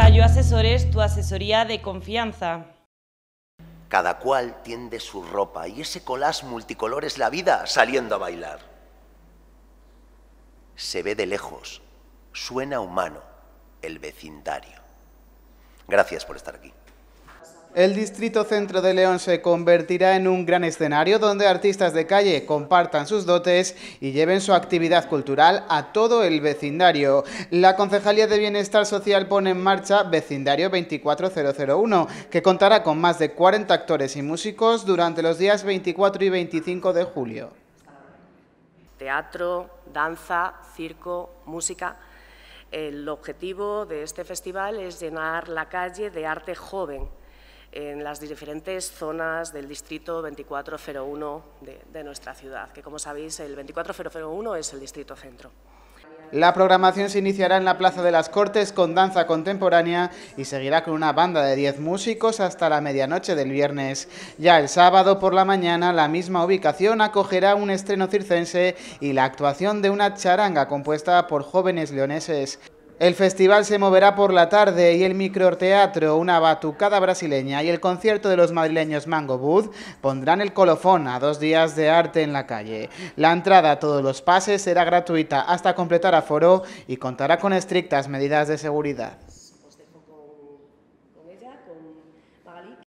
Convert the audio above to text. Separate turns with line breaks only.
Gallo Asesores, tu asesoría de confianza.
Cada cual tiende su ropa y ese colás multicolor es la vida saliendo a bailar. Se ve de lejos, suena humano el vecindario. Gracias por estar aquí.
El Distrito Centro de León se convertirá en un gran escenario donde artistas de calle compartan sus dotes y lleven su actividad cultural a todo el vecindario. La Concejalía de Bienestar Social pone en marcha Vecindario 24001, que contará con más de 40 actores y músicos durante los días 24 y 25 de julio.
Teatro, danza, circo, música. El objetivo de este festival es llenar la calle de arte joven en las diferentes zonas del distrito 2401 de, de nuestra ciudad, que como sabéis el 2401 es el distrito centro.
La programación se iniciará en la Plaza de las Cortes con danza contemporánea y seguirá con una banda de 10 músicos hasta la medianoche del viernes. Ya el sábado por la mañana la misma ubicación acogerá un estreno circense y la actuación de una charanga compuesta por jóvenes leoneses. El festival se moverá por la tarde y el microteatro Una Batucada Brasileña y el concierto de los madrileños Mango Bud pondrán el colofón a dos días de arte en la calle. La entrada a todos los pases será gratuita hasta completar aforo y contará con estrictas medidas de seguridad. Pues